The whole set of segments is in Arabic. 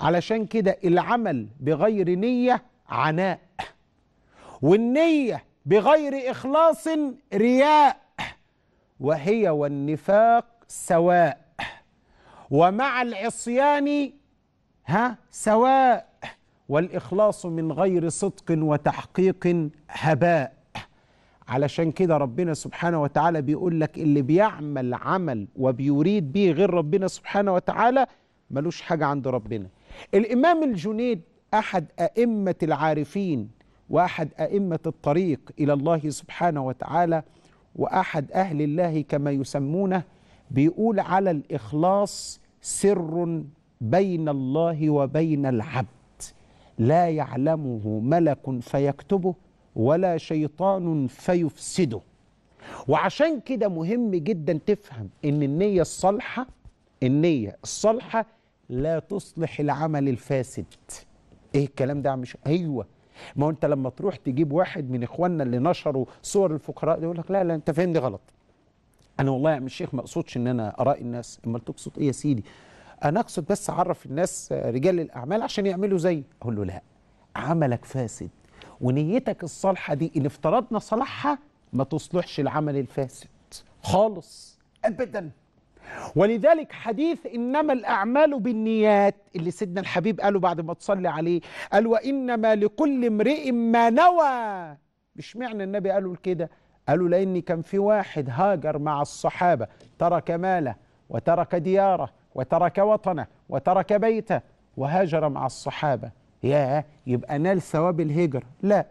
علشان كده العمل بغير نية عناء والنية بغير إخلاص رياء وهي والنفاق سواء ومع العصيان ها سواء والإخلاص من غير صدق وتحقيق هباء علشان كده ربنا سبحانه وتعالى بيقول لك اللي بيعمل عمل وبيريد به غير ربنا سبحانه وتعالى ملوش حاجة عند ربنا الإمام الجنيد أحد أئمة العارفين وأحد أئمة الطريق إلى الله سبحانه وتعالى وأحد أهل الله كما يسمونه بيقول على الإخلاص سر بين الله وبين العبد لا يعلمه ملك فيكتبه ولا شيطان فيفسده وعشان كده مهم جدا تفهم ان النية الصالحة النية الصالحة لا تصلح العمل الفاسد ايه الكلام ده مش ايوه ما هو انت لما تروح تجيب واحد من اخواننا اللي نشروا صور الفقراء يقول لك لا لا انت دي غلط انا والله يا عم الشيخ ما اقصدش ان انا اراء الناس امال تقصد ايه يا سيدي انا اقصد بس اعرف الناس رجال الاعمال عشان يعملوا زي اقول له لا عملك فاسد ونيتك الصالحه دي ان افترضنا صلاحها ما تصلحش العمل الفاسد خالص ابدا ولذلك حديث إنما الأعمال بالنيات اللي سيدنا الحبيب قاله بعد ما تصلي عليه قال وإنما لكل امرئ ما نوى مش معنى النبي قالوا كده قالوا لأن كان في واحد هاجر مع الصحابة ترك ماله وترك دياره وترك وطنه وترك بيته وهاجر مع الصحابة يا يبقى نال ثواب الهجر لا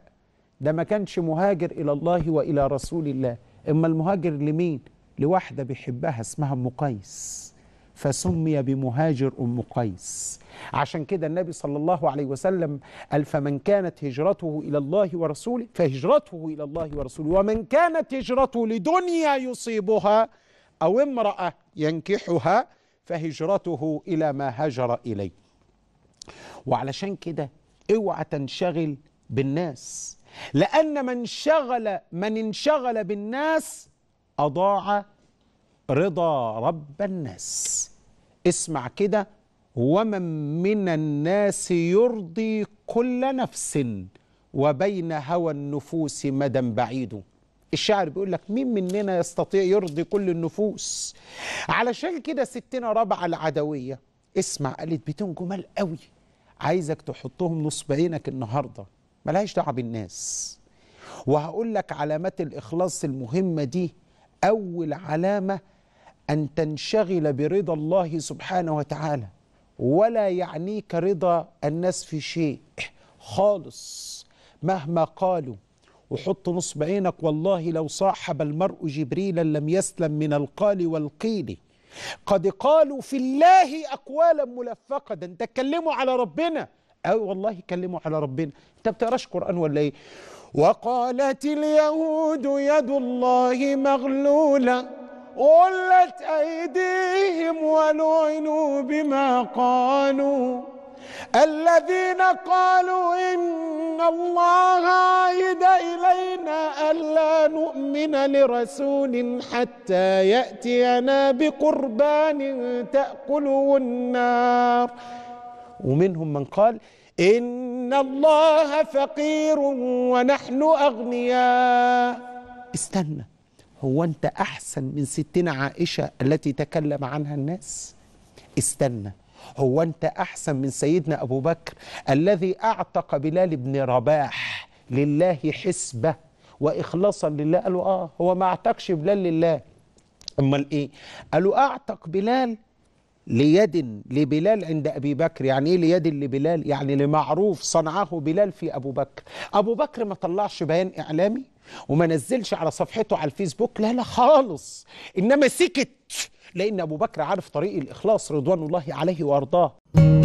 ده ما كانش مهاجر إلى الله وإلى رسول الله إما المهاجر لمين لواحدة بيحبها اسمها أم قيس فسمي بمهاجر أم قيس عشان كده النبي صلى الله عليه وسلم قال فمن كانت هجرته إلى الله ورسوله فهجرته إلى الله ورسوله ومن كانت هجرته لدنيا يصيبها أو امرأة ينكحها فهجرته إلى ما هجر إليه وعلشان كده اوعى تنشغل بالناس لأن من شغل من انشغل بالناس أضاع رضا رب الناس اسمع كده ومن من الناس يرضي كل نفس وبين هوى النفوس مدى بعيد الشاعر بيقول لك مين مننا يستطيع يرضي كل النفوس علشان كده ستنا رابعة العدوية اسمع قالت بتون جمال قوي عايزك تحطهم نصب عينك النهاردة ملهاش دعوة بالناس وهقول لك علامات الإخلاص المهمة دي أول علامة أن تنشغل برضا الله سبحانه وتعالى ولا يعنيك رضا الناس في شيء خالص مهما قالوا وحط نصب عينك والله لو صاحب المرء جبريلا لم يسلم من القال والقيل قد قالوا في الله أقوالا ملفقة ده تكلموا على ربنا أو والله كلموا على ربنا أنت بتقراش قرآن ولا إيه وقالت اليهود يد الله مغلولة غلت أيديهم ولعنوا بما قالوا الذين قالوا إن الله عهد إلينا ألا نؤمن لرسول حتى يأتينا بقربان تأكله النار ومنهم من قال إن الله فقير ونحن أغنياء استنى هو أنت أحسن من ستنا عائشة التي تكلم عنها الناس استنى هو أنت أحسن من سيدنا أبو بكر الذي أعتق بلال بن رباح لله حسبة وإخلاصا لله قالوا آه هو ما اعتقش بلال لله أمال إيه قالوا أعتق بلال ليد لبلال عند أبي بكر يعني إيه ليد لبلال يعني لمعروف صنعه بلال في أبو بكر أبو بكر ما طلعش بيان إعلامي وما نزلش على صفحته على الفيسبوك لا لا خالص إنما سكت لأن أبو بكر عارف طريق الإخلاص رضوان الله عليه وأرضاه